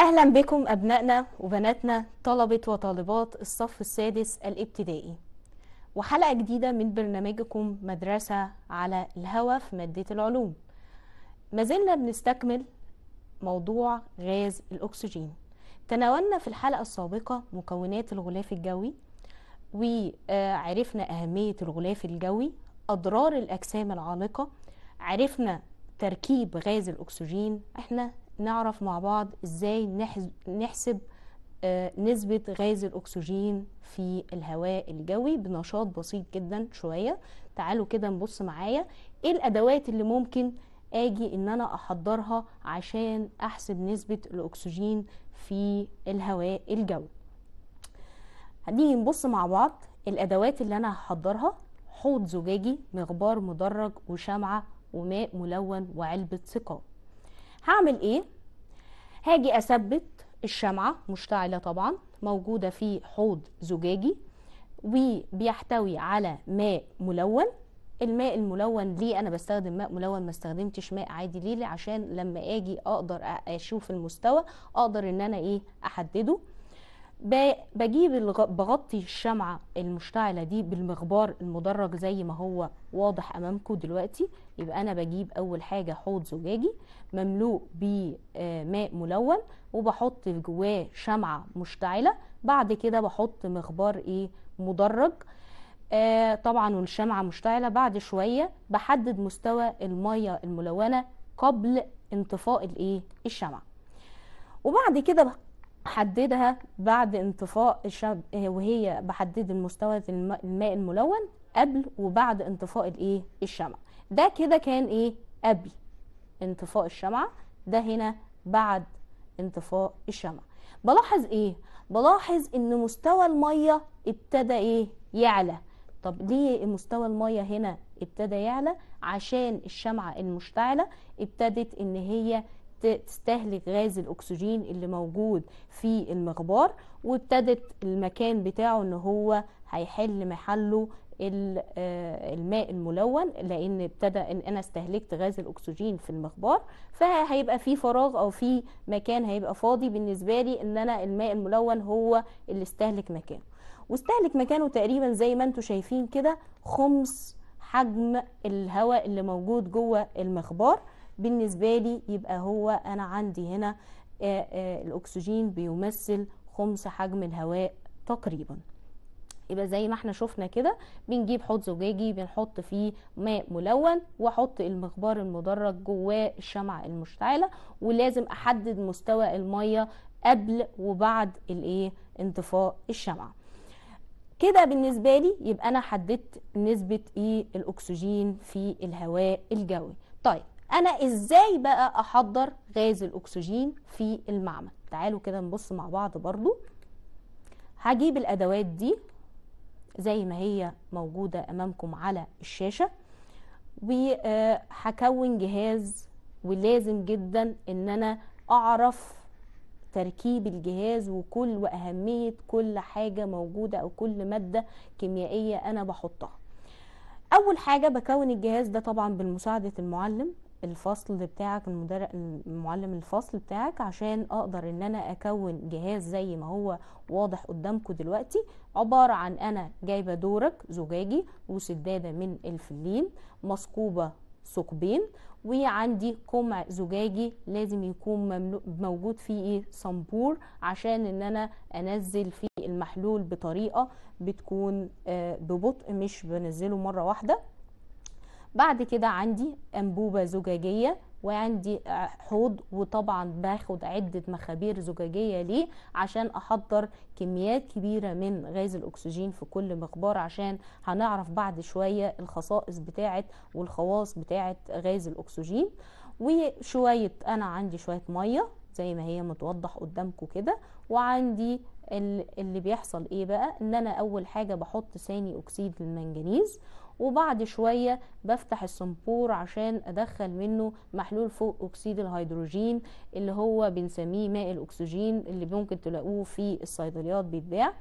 أهلا بكم أبنائنا وبناتنا طلبة وطالبات الصف السادس الابتدائي وحلقة جديدة من برنامجكم مدرسة على الهوى في مادة العلوم ما زلنا بنستكمل موضوع غاز الأكسجين تناولنا في الحلقة السابقة مكونات الغلاف الجوي وعرفنا أهمية الغلاف الجوي أضرار الأجسام العالقة عرفنا تركيب غاز الأكسجين احنا نعرف مع بعض ازاي نحسب آه، نسبة غاز الأكسجين في الهواء الجوي بنشاط بسيط جدا شوية تعالوا كده نبص معايا ايه الأدوات اللي ممكن اجي ان انا احضرها عشان احسب نسبة الاكسجين في الهواء الجوي هنيجي نبص مع بعض الادوات اللي انا هحضرها حوض زجاجي مغبار مدرج وشمعة وماء ملون وعلبة ثقاب هعمل ايه هاجي اثبت الشمعة مشتعلة طبعا موجودة في حوض زجاجي وبيحتوي على ماء ملون الماء الملون ليه انا بستخدم ماء ملون ما استخدمتش ماء عادي ليه عشان لما اجي اقدر اشوف المستوى اقدر ان انا ايه احدده بجيب بغطي الشمعة المشتعلة دي بالمغبار المدرج زي ما هو واضح امامكم دلوقتي يبقى انا بجيب اول حاجة حوض زجاجي مملوء بماء آه، ملون وبحط جواه شمعة مشتعلة بعد كده بحط مغبار ايه مدرج آه طبعا والشمعة مشتعلة بعد شوية بحدد مستوى المية الملونة قبل انطفاء الايه الشمعة وبعد كده حددها بعد انطفاء الشب آه، وهي بحدد المستوى الماء الملون قبل وبعد انطفاء الايه الشمعة ده كده كان ايه قبل انطفاء الشمعة ده هنا بعد انطفاء الشمعة بلاحظ ايه بلاحظ ان مستوى المية ابتدى ايه يعلى طب ليه مستوى المية هنا ابتدى يعلى عشان الشمعة المشتعلة ابتدت ان هي تستهلك غاز الاكسجين اللي موجود في المغبار وابتدت المكان بتاعه ان هو هيحل محله آه، الماء الملون لان ابتدى ان انا استهلكت غاز الاكسجين في المخبار فهيبقى في فراغ او في مكان هيبقى فاضي بالنسبه لي ان انا الماء الملون هو اللي استهلك مكانه واستهلك مكانه تقريبا زي ما انتم شايفين كده خمس حجم الهواء اللي موجود جوه المخبار بالنسبة لي يبقى هو أنا عندي هنا آه، آه، الأكسجين بيمثل خمس حجم الهواء تقريبا يبقى زي ما احنا شفنا كده بنجيب حوض زجاجي بنحط فيه ماء ملون واحط المخبار المدرج جواه الشمعة المشتعلة ولازم احدد مستوى المية قبل وبعد الايه انطفاء الشمعة كده بالنسبة لي يبقى انا حددت نسبة ايه الاكسجين في الهواء الجوي طيب انا ازاي بقى احضر غاز الاكسجين في المعمل تعالوا كده نبص مع بعض برضو هجيب الادوات دي زي ما هي موجودة امامكم على الشاشة وهكون جهاز ولازم جدا ان انا اعرف تركيب الجهاز وكل واهمية كل حاجة موجودة او كل مادة كيميائية انا بحطها اول حاجة بكون الجهاز ده طبعا بمساعدة المعلم الفصل بتاعك المعلم الفصل بتاعك عشان اقدر ان انا اكون جهاز زي ما هو واضح قدامكم دلوقتي عبارة عن انا جايبة دورك زجاجي وسدادة من الفلين مثقوبة ثقبين وعندي قمع زجاجي لازم يكون موجود فيه ايه صنبور عشان ان انا انزل فيه المحلول بطريقه بتكون آه، ببطء مش بنزله مره واحده بعد كده عندي أنبوبة زجاجية وعندي آه، حوض وطبعا باخد عدة مخابير زجاجية ليه عشان احضر كميات كبيرة من غاز الاكسجين في كل مقبار عشان هنعرف بعد شوية الخصائص بتاعه والخواص بتاعه غاز الاكسجين وشوية انا عندي شوية مية زي ما هي متوضح قدامكم كده وعندي اللي بيحصل ايه بقى ان انا اول حاجة بحط ثاني اكسيد المنجنيز وبعد شوية بفتح الصنبور عشان أدخل منه محلول فوق أكسيد الهيدروجين اللي هو بنسميه ماء الأكسجين اللي ممكن تلاقوه في الصيدليات بيتباع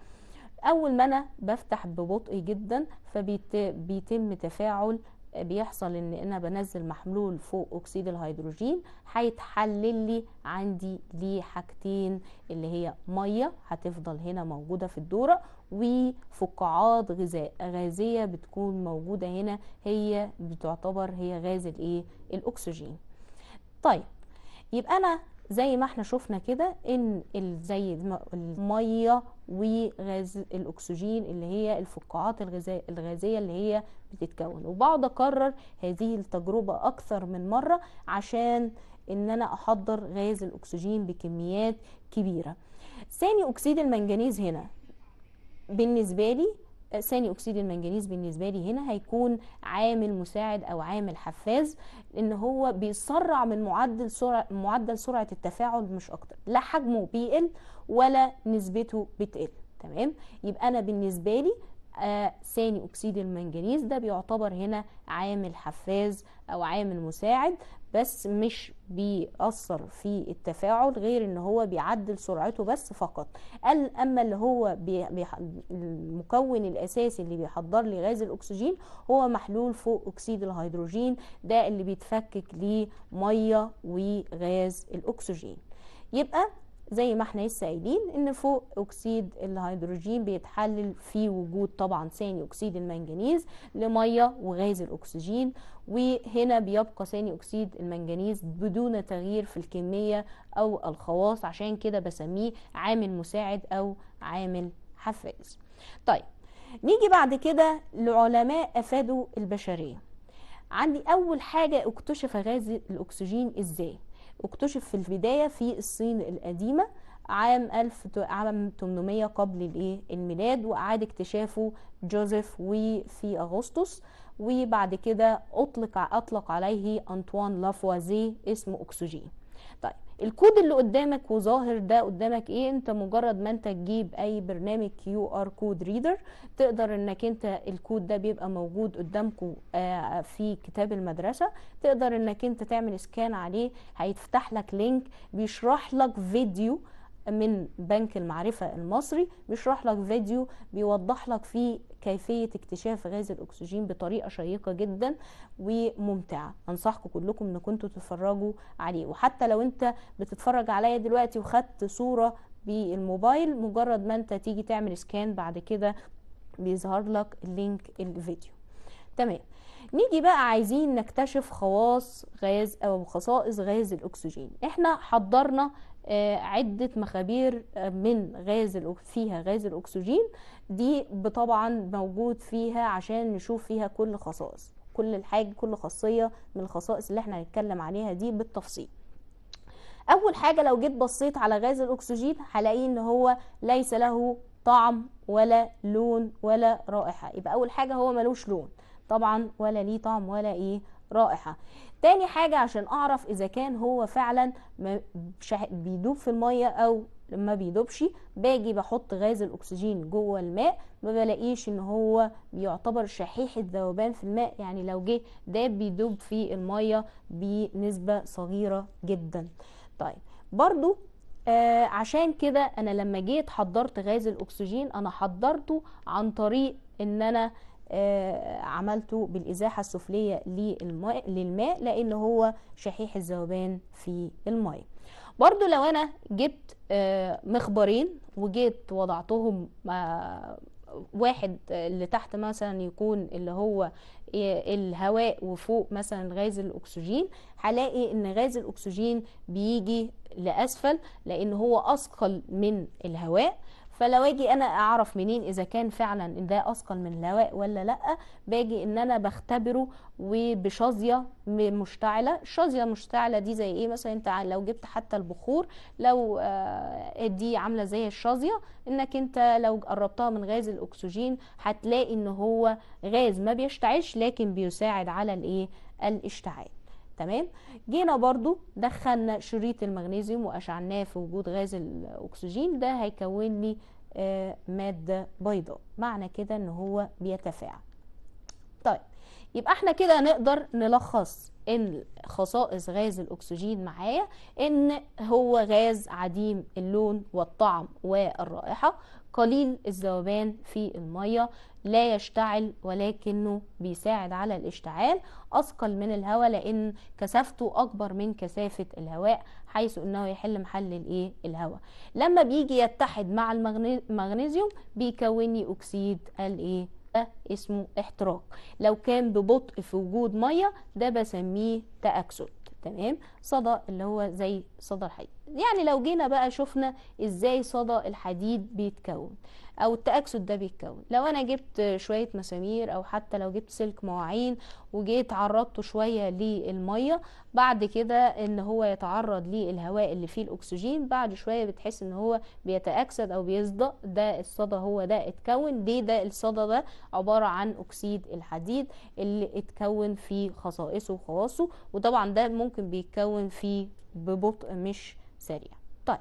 اول ما انا بفتح ببطء جدا فبيتم تفاعل بيحصل ان انا بنزل محلول فوق اكسيد الهيدروجين هيتحلل لي عندي ليه حاجتين اللي هي ميه هتفضل هنا موجوده في الدوره وفقاعات غذاء غازيه بتكون موجوده هنا هي بتعتبر هي غاز الايه الاكسجين طيب يبقى انا زي ما احنا شفنا كده ان زي الميه وغاز الاكسجين اللي هي الفقاعات الغازيه اللي هي بتتكون وبقعد اكرر هذه التجربه اكثر من مره عشان ان انا احضر غاز الاكسجين بكميات كبيره ثاني اكسيد المنجنيز هنا بالنسبه لي ثاني اكسيد المنجنيز بالنسبه لي هنا هيكون عامل مساعد او عامل حفاز ان هو بيسرع من معدل سرعه معدل سرعه التفاعل مش اكتر لا حجمه بيقل ولا نسبته بتقل تمام يبقى انا بالنسبه لي آه، ثاني اكسيد المنجنيز ده بيعتبر هنا عامل حفاز او عامل مساعد بس مش بيأثر في التفاعل غير ان هو بيعدل سرعته بس فقط قال اما اللي هو المكون الاساسي اللي بيحضر لي غاز الاكسجين هو محلول فوق اكسيد الهيدروجين ده اللي بيتفكك ميه وغاز الاكسجين يبقى زي ما احنا لسه قايلين ان فوق اكسيد الهيدروجين بيتحلل في وجود طبعا ثاني اكسيد المنجنيز لميه وغاز الاكسجين وهنا بيبقى ثاني اكسيد المنجنيز بدون تغيير في الكميه او الخواص عشان كده بسميه عامل مساعد او عامل حفاز طيب نيجي بعد كده لعلماء افادوا البشريه عندي اول حاجه اكتشف غاز الاكسجين ازاي اكتشف في البداية في الصين القديمة عام 1800 قبل الايه الميلاد واعاد اكتشافه جوزيف في اغسطس وبعد كده اطلق اطلق عليه انطوان لافوازي اسم اكسجين طيب الكود اللي قدامك وظاهر ده قدامك ايه انت مجرد ما انت تجيب اي برنامج كيو ار كود ريدر تقدر انك انت الكود ده بيبقى موجود قدامكم آه، في كتاب المدرسه تقدر انك انت تعمل سكان عليه هيتفتح لك لينك بيشرح لك فيديو من بنك المعرفة المصري بيشرح لك فيديو بيوضح لك فيه كيفية اكتشاف غاز الأكسجين بطريقة شيقة جدا وممتعة أنصحكم كلكم أن كنتوا تتفرجوا عليه وحتى لو أنت بتتفرج عليا دلوقتي وخدت صورة بالموبايل مجرد ما أنت تيجي تعمل سكان بعد كده بيظهر لك اللينك الفيديو تمام نيجي بقى عايزين نكتشف خواص غاز او خصائص غاز الاكسجين احنا حضرنا آه، عدة مخابير آه، من غاز فيها غاز الأكسجين دي طبعا موجود فيها عشان نشوف فيها كل خصائص كل الحاجة كل خاصية من الخصائص اللي احنا هنتكلم عليها دي بالتفصيل أول حاجة لو جيت بصيت على غاز الأكسجين هلاقيه إن هو ليس له طعم ولا لون ولا رائحة يبقى أول حاجة هو ملوش لون طبعا ولا ليه طعم ولا إيه رائحة تاني حاجة عشان اعرف اذا كان هو فعلا بيدوب في المية او ما بيدوبش باجي بحط غاز الاكسجين جوه الماء ما بلاقيش ان هو بيعتبر شحيح الذوبان في الماء يعني لو جه ده بيدوب في المية بنسبة صغيرة جدا طيب برضو آه عشان كده انا لما جيت حضرت غاز الاكسجين انا حضرته عن طريق ان انا آه آه، عملته بالازاحه السفليه للماء لان هو شحيح الذوبان في الماء برضو لو انا جبت آه، مخبرين وجيت وضعتهم آه، واحد اللي تحت مثلا يكون اللي هو الهواء وفوق مثلا غاز الاكسجين هلاقي ان غاز الاكسجين بيجي لاسفل لان هو اثقل من الهواء فلو اجي انا اعرف منين اذا كان فعلا ده اثقل من لواء ولا لا باجي ان انا بختبره وبشظيه مشتعله الشظيه المشتعله دي زي ايه مثلا انت لو جبت حتى البخور لو آه، دي عامله زي الشظيه انك انت لو قربتها من غاز الاكسجين هتلاقي ان هو غاز ما بيشتعلش لكن بيساعد على الايه الاشتعال تمام جينا برضو دخلنا شريط المغنيسيوم واشعلناه في وجود غاز الاكسجين ده هيكون لي آه ماده بيضاء معنى كده ان هو بيتفاعل طيب يبقى احنا كده نقدر نلخص ان خصائص غاز الاكسجين معايا ان هو غاز عديم اللون والطعم والرائحه قليل الذوبان في المية لا يشتعل ولكنه بيساعد على الاشتعال أثقل من الهواء لأن كثافته أكبر من كثافة الهواء حيث أنه يحل محل الإيه الهواء لما بيجي يتحد مع المغنيزيوم بيكوني أكسيد الإيه اسمه احتراق لو كان ببطء في وجود مية ده بسميه تأكسد تمام صدى اللي هو زي صدى الحديد يعني لو جينا بقى شفنا ازاي صدى الحديد بيتكون او التأكسد ده بيتكون لو انا جبت شوية مسامير او حتى لو جبت سلك مواعين وجيت عرضته شوية للمية بعد كده ان هو يتعرض للهواء اللي فيه الاكسجين بعد شوية بتحس ان هو بيتأكسد او بيصدى ده الصدى هو ده اتكون دي ده الصدى ده عبارة عن اكسيد الحديد اللي اتكون في خصائصه وخواصه وطبعا ده ممكن بيتكون في ببطء مش سريع طيب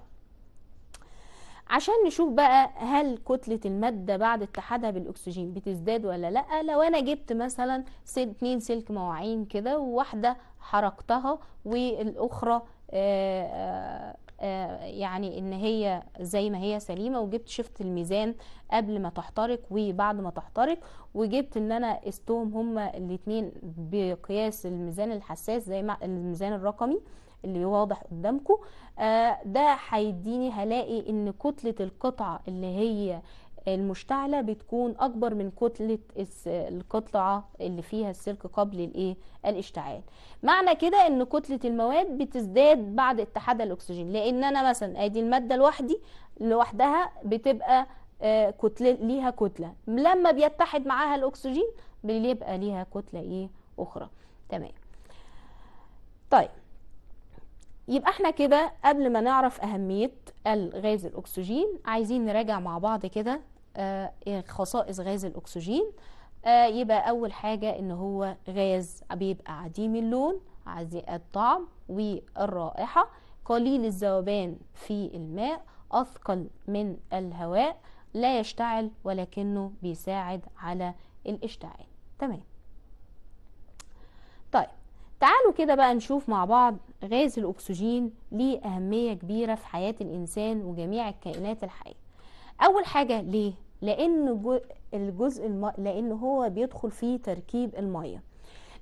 عشان نشوف بقى هل كتلة المادة بعد اتحادها بالأكسجين بتزداد ولا لأ لو أنا جبت مثلا اتنين سلك مواعين كده وواحدة حركتها والأخرى آآ آه، آآ آه، آه، يعني ان هي زي ما هي سليمة وجبت شفت الميزان قبل ما تحترق وبعد ما تحترق وجبت ان انا قستهم هما الاتنين بقياس الميزان الحساس زي ما الميزان الرقمي اللي واضح قدامكم آه، ده هيديني هلاقي ان كتله القطعه اللي هي المشتعله بتكون اكبر من كتله القطعه اللي فيها السلك قبل الايه الاشتعال معنى كده ان كتله المواد بتزداد بعد اتحاد الاكسجين لان انا مثلا ادي الماده لوحدي لوحدها بتبقى آه، كتله ليها كتله لما بيتحد معاها الاكسجين بيبقى ليها كتله ايه اخرى تمام طيب يبقى احنا كده قبل ما نعرف أهمية الغاز الأكسجين عايزين نراجع مع بعض كده آه، خصائص غاز الأكسجين آه، يبقى أول حاجة إن هو غاز بيبقى عديم اللون عزيء الطعم والرائحة قليل الذوبان في الماء أثقل من الهواء لا يشتعل ولكنه بيساعد على الاشتعال تمام طيب تعالوا كده بقى نشوف مع بعض غاز الأكسجين ليه أهمية كبيرة في حياة الإنسان وجميع الكائنات الحية أول حاجة ليه؟ لأن الجزء الم... لأن هو بيدخل فيه تركيب المية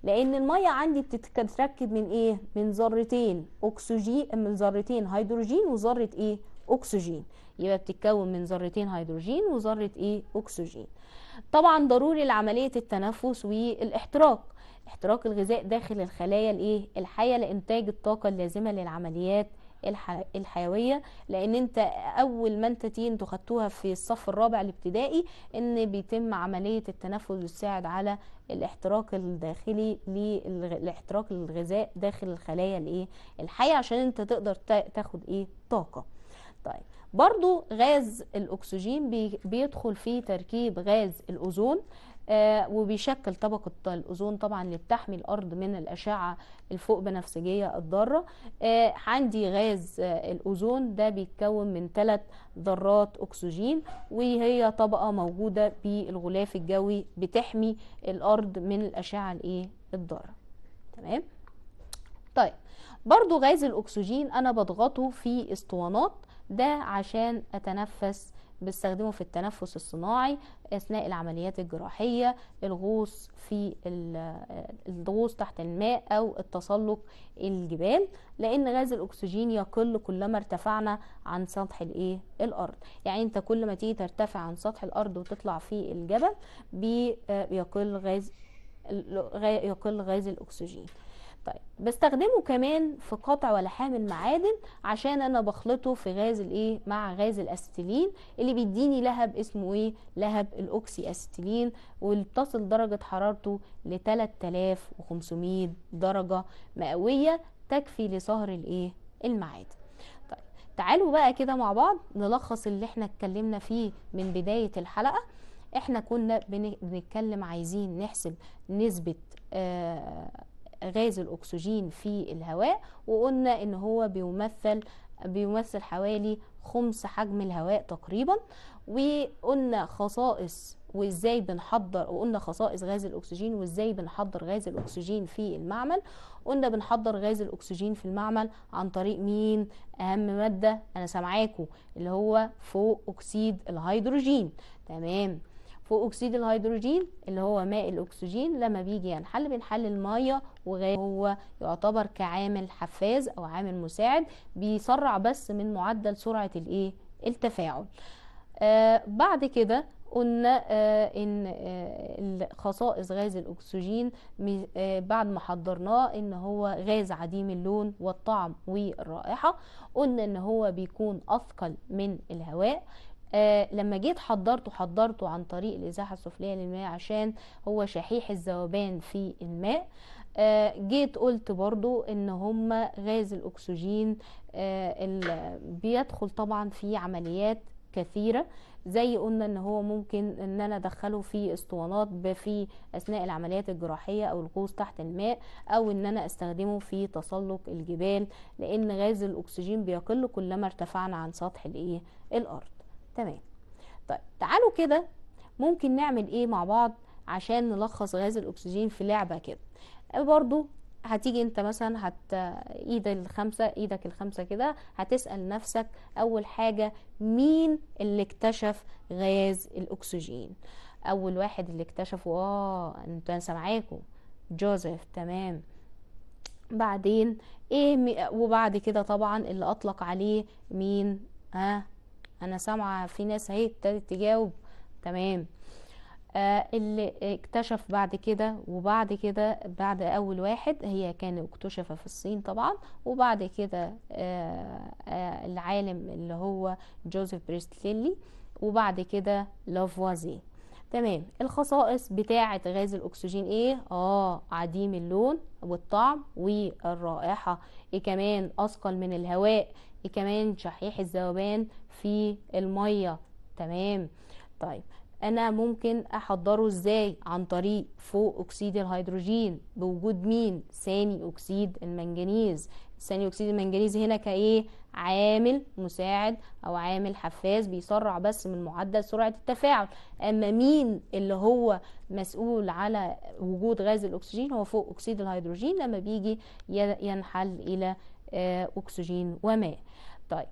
لأن المية عندي بتتركب من إيه؟ من ذرتين أكسجين من ذرتين هيدروجين وذرة إيه؟ أكسجين يبقى بتتكون من ذرتين هيدروجين وذرة إيه؟ أكسجين طبعا ضروري لعملية التنفس والاحتراق احتراق الغذاء داخل الخلايا الايه الحية لإنتاج الطاقة اللازمة للعمليات الحيويه لان انت اول ما انت تين انتوا في الصف الرابع الابتدائي ان بيتم عمليه التنفس بتساعد على الاحتراق الداخلي للاحتراق للغ... الغذاء داخل الخلايا الايه الحيه عشان انت تقدر تاخد ايه طاقه طيب برضو غاز الأكسجين بيدخل في تركيب غاز الأوزون آه، وبيشكل طبقة الأوزون طبعا اللي بتحمي الأرض من الأشعة الفوق بنفسجية الضارة آه، عندي غاز آه، الأوزون ده بيتكون من ثلاث ذرات أكسجين وهي طبقة موجودة بالغلاف الجوي بتحمي الأرض من الأشعة الإيه الضارة تمام طيب برضو غاز الأكسجين أنا بضغطه في اسطوانات ده عشان اتنفس بستخدمه في التنفس الصناعي اثناء العمليات الجراحيه الغوص في آه، الغوص تحت الماء او التسلق الجبال لان غاز الاكسجين يقل كلما ارتفعنا عن سطح الايه الارض يعني انت كل ما تيجي ترتفع عن سطح الارض وتطلع في الجبل بيقل آه، غاز يقل غاز الاكسجين طيب بستخدمه كمان في قطع ولحام المعادن عشان انا بخلطه في غاز الايه مع غاز الاسيتيلين اللي بيديني لهب اسمه ايه لهب الاوكسي اسيتيلين وبتصل درجه حرارته ل 3500 درجه مئويه تكفي لصهر الايه المعادن طيب تعالوا بقى كده مع بعض نلخص اللي احنا اتكلمنا فيه من بدايه الحلقه احنا كنا بنتكلم عايزين نحسب نسبه آه غاز الأكسجين في الهواء وقلنا إن هو بيمثل بيمثل حوالي خمس حجم الهواء تقريبا وقلنا خصائص وازاي بنحضر وقلنا خصائص غاز الاكسجين وازاي بنحضر غاز الاكسجين في المعمل قلنا بنحضر غاز الاكسجين في المعمل عن طريق مين اهم ماده انا سامعاكم اللي هو فوق اكسيد الهيدروجين تمام فوق اكسيد الهيدروجين اللي هو ماء الاكسجين لما بيجي ينحل بنحل الميه وغير هو يعتبر كعامل حفاز او عامل مساعد بيسرع بس من معدل سرعه الايه التفاعل آه بعد كده قلنا آه ان آه خصائص غاز الاكسجين آه بعد ما حضرناه ان هو غاز عديم اللون والطعم والرائحه قلنا ان هو بيكون اثقل من الهواء آه لما جيت حضرته حضرته عن طريق الازاحه السفليه للماء عشان هو شحيح الذوبان في الماء آه جيت قلت برضو ان هما غاز الاكسجين آه اللي بيدخل طبعا في عمليات كثيره زي قلنا ان هو ممكن ان انا ادخله في اسطوانات في اثناء العمليات الجراحيه او الغوص تحت الماء او ان انا استخدمه في تسلق الجبال لان غاز الاكسجين بيقل كلما ارتفعنا عن سطح الايه الارض تمام طيب تعالوا كده ممكن نعمل ايه مع بعض عشان نلخص غاز الاكسجين في لعبه كده آه، برضو هتيجي انت مثلا هت ايد الخمسه ايدك الخمسه كده هتسال نفسك اول حاجه مين اللي اكتشف غاز الاكسجين اول واحد اللي اكتشفه اه انت انا سامعاكم جوزيف تمام بعدين ايه وبعد كده طبعا اللي اطلق عليه مين ها انا سامعه في ناس اهي ابتدت تجاوب تمام آه اللي اكتشف بعد كده وبعد كده بعد اول واحد هي كان اكتشف في الصين طبعا وبعد كده آه آه العالم اللي هو جوزيف بريستلي وبعد كده لافوازي تمام الخصائص بتاعة غاز الأكسجين إيه؟ آه عديم اللون والطعم والرائحة إيه كمان أثقل من الهواء إيه كمان شحيح الذوبان في المية تمام طيب أنا ممكن أحضره إزاي؟ عن طريق فوق أكسيد الهيدروجين بوجود مين؟ ثاني أكسيد المنجنيز ثاني أكسيد المنجنيز هنا كإيه؟ عامل مساعد او عامل حفاز بيسرع بس من معدل سرعه التفاعل اما مين اللي هو مسؤول على وجود غاز الاكسجين هو فوق اكسيد الهيدروجين لما بيجي ينحل الى آه، اكسجين وماء طيب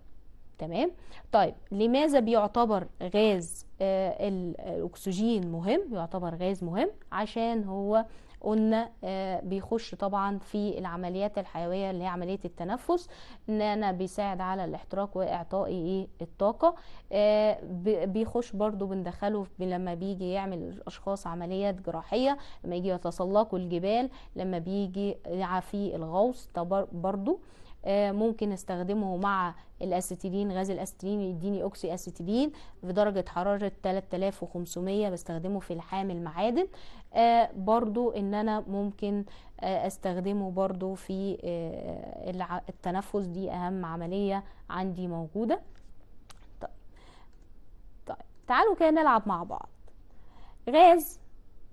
تمام طيب لماذا بيعتبر غاز آه، الاكسجين مهم يعتبر غاز مهم عشان هو قلنا آه، بيخش طبعا في العمليات الحيويه اللي هي عمليه التنفس ان انا بيساعد على الاحتراق واعطاء ايه, إيه، الطاقه آه، بيخش برضو بندخله لما بيجي يعمل الاشخاص عمليات جراحيه لما يجي يتسلقوا الجبال لما بيجي يعافي الغوص برضو آه، ممكن استخدمه مع الاسيتيلين غاز الاسيتيلين يديني اوكسي اسيتيلين في درجه حراره 3500 بستخدمه في الحام المعادن آه، برضو ان انا ممكن آه، استخدمه برضو في التنفس دي اهم عمليه عندي موجوده طيب. طيب, تعالوا كده نلعب مع بعض غاز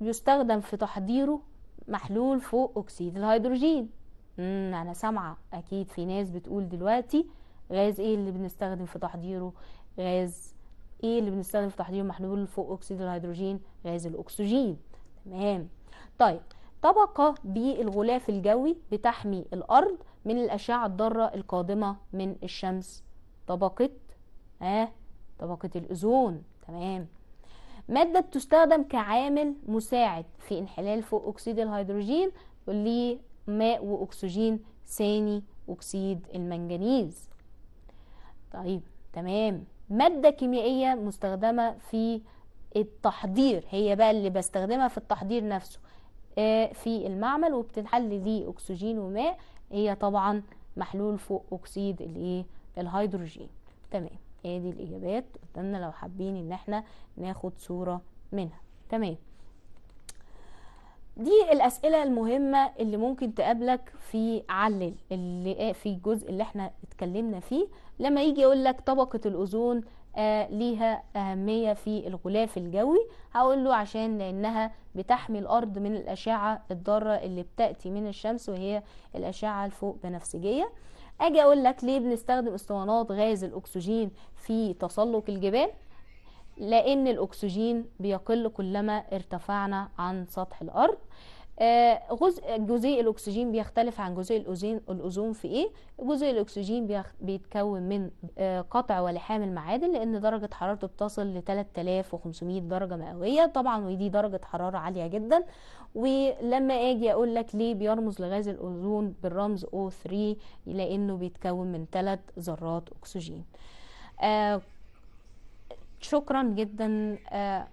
يستخدم في تحضيره محلول فوق اكسيد الهيدروجين امم انا سامعه اكيد في ناس بتقول دلوقتي غاز ايه اللي بنستخدم في تحضيره غاز ايه اللي بنستخدم في تحضير محلول فوق اكسيد الهيدروجين غاز الاكسجين تمام طيب طبقة بالغلاف الجوي بتحمي الأرض من الأشعة الضارة القادمة من الشمس طبقة آه طبقة الأوزون تمام مادة بتستخدم كعامل مساعد في انحلال فوق أكسيد الهيدروجين واللي ماء واكسجين ثاني اكسيد المنجنيز طيب تمام ماده كيميائيه مستخدمه في التحضير هي بقى اللي بستخدمها في التحضير نفسه آه، في المعمل وبتتحل لي اكسجين وماء هي طبعا محلول فوق اكسيد الايه الهيدروجين تمام ادي آه، الاجابات قدامنا لو حابين ان احنا ناخد صوره منها تمام دي الأسئلة المهمة اللي ممكن تقابلك في علل اللي إيه، في الجزء اللي احنا اتكلمنا فيه لما يجي يقول لك طبقة الأوزون آه ليها أهمية في الغلاف الجوي هقول له عشان لأنها بتحمي الأرض من الأشعة الضارة اللي بتأتي من الشمس وهي الأشعة الفوق بنفسجية أجي أقول لك ليه بنستخدم اسطوانات غاز الأكسجين في تسلق الجبال لأن الأكسجين بيقل كلما ارتفعنا عن سطح الأرض جزء آه، جزيء الأكسجين بيختلف عن جزيء الأوزين الأوزون في إيه؟ جزيء الأكسجين بيتكون من آه، قطع ولحام المعادن لأن درجة حرارته بتصل ل 3500 درجة مئوية طبعا ودي درجة حرارة عالية جدا ولما أجي أقول لك ليه بيرمز لغاز الأوزون بالرمز O3 لأنه بيتكون من ثلاث ذرات أكسجين آه، شكرا جدا آه،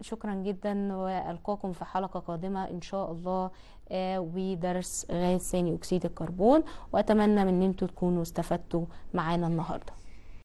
شكرا جدا والقاكم في حلقه قادمه ان شاء الله آه، ودرس غاز ثاني اكسيد الكربون واتمنى من انتم تكونوا استفدتوا معانا النهارده